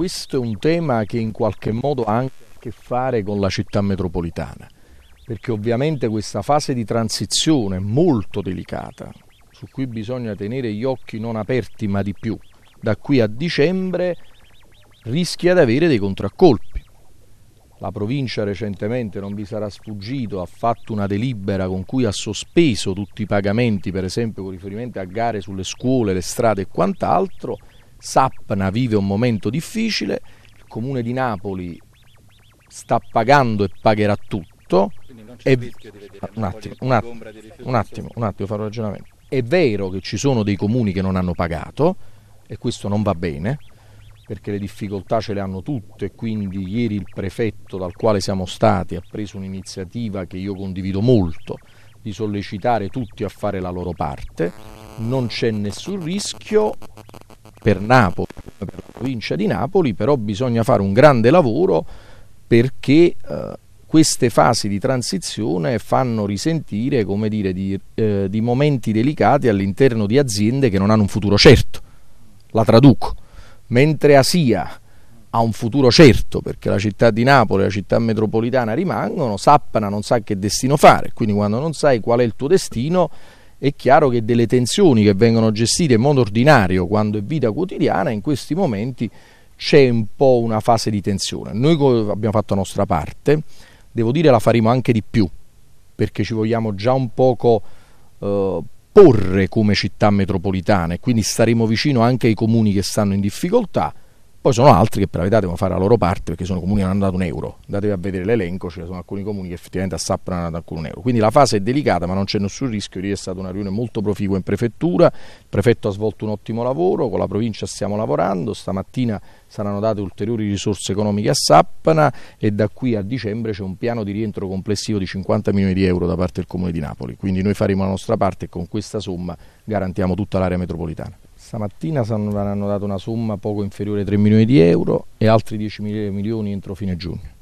questo è un tema che in qualche modo ha anche a che fare con la città metropolitana, perché ovviamente questa fase di transizione è molto delicata, su cui bisogna tenere gli occhi non aperti ma di più. Da qui a dicembre rischia di avere dei contraccolpi. La provincia recentemente, non vi sarà sfuggito, ha fatto una delibera con cui ha sospeso tutti i pagamenti, per esempio con riferimento a gare sulle scuole, le strade e quant'altro, Sapna vive un momento difficile, il comune di Napoli sta pagando e pagherà tutto. E... Un, attimo, un, attimo, un, attimo, un attimo, farò ragionamento. È vero che ci sono dei comuni che non hanno pagato e questo non va bene perché le difficoltà ce le hanno tutte, quindi ieri il prefetto dal quale siamo stati ha preso un'iniziativa che io condivido molto, di sollecitare tutti a fare la loro parte, non c'è nessun rischio, per Napoli, per la provincia di Napoli, però bisogna fare un grande lavoro perché eh, queste fasi di transizione fanno risentire come dire, di, eh, di momenti delicati all'interno di aziende che non hanno un futuro certo. La traduco. Mentre Asia ha un futuro certo perché la città di Napoli e la città metropolitana rimangono, Sappana non sa che destino fare, quindi quando non sai qual è il tuo destino è chiaro che delle tensioni che vengono gestite in modo ordinario quando è vita quotidiana, in questi momenti c'è un po' una fase di tensione. Noi abbiamo fatto la nostra parte, devo dire la faremo anche di più, perché ci vogliamo già un poco eh, porre come città metropolitana e quindi staremo vicino anche ai comuni che stanno in difficoltà. Poi sono altri che per la verità devono fare la loro parte perché sono comuni che non hanno dato un euro. Andatevi a vedere l'elenco, ci cioè sono alcuni comuni che effettivamente a SAP non hanno dato alcun euro. Quindi la fase è delicata ma non c'è nessun rischio. Ieri è stata una riunione molto proficua in prefettura, il prefetto ha svolto un ottimo lavoro, con la provincia stiamo lavorando, stamattina saranno date ulteriori risorse economiche a Sappana e da qui a dicembre c'è un piano di rientro complessivo di 50 milioni di euro da parte del Comune di Napoli. Quindi noi faremo la nostra parte e con questa somma garantiamo tutta l'area metropolitana. Stamattina hanno dato una somma poco inferiore ai 3 milioni di euro e altri 10 milioni entro fine giugno.